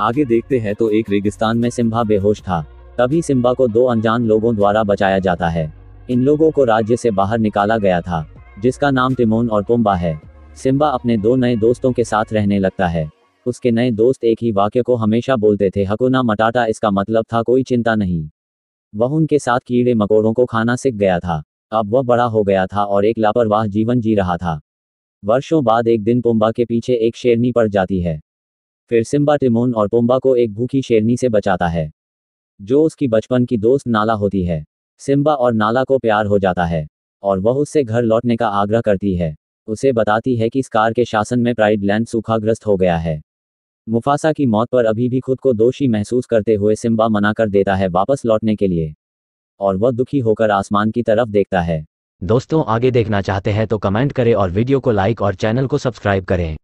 आगे देखते हैं तो एक रेगिस्तान में सिम्बा बेहोश था तभी सिम्बा को दो अनजान लोगों द्वारा बचाया जाता है इन लोगों को राज्य से बाहर निकाला गया था जिसका नाम टिमोन और पुम्बा है सिम्बा अपने दो नए दोस्तों के साथ रहने लगता है उसके नए दोस्त एक ही वाक्य को हमेशा बोलते थे हकुना मटाटा इसका मतलब था कोई चिंता नहीं वह उनके साथ कीड़े मकोड़ों को खाना सीख गया था अब वह बड़ा हो गया था और एक लापरवाह जीवन जी रहा था वर्षों बाद एक दिन पुम्बा के पीछे एक शेरनी पड़ जाती है फिर सिम्बा टिमोन और पोम्बा को एक भूखी शेरनी से बचाता है जो उसकी बचपन की दोस्त नाला होती है सिम्बा और नाला को प्यार हो जाता है और वह उससे घर लौटने का आग्रह करती है उसे बताती है कि स्कार के शासन में प्राइड लैंड सूखाग्रस्त हो गया है मुफासा की मौत पर अभी भी खुद को दोषी महसूस करते हुए सिम्बा मना कर देता है वापस लौटने के लिए और वह दुखी होकर आसमान की तरफ देखता है दोस्तों आगे देखना चाहते हैं तो कमेंट करें और वीडियो को लाइक और चैनल को सब्सक्राइब करें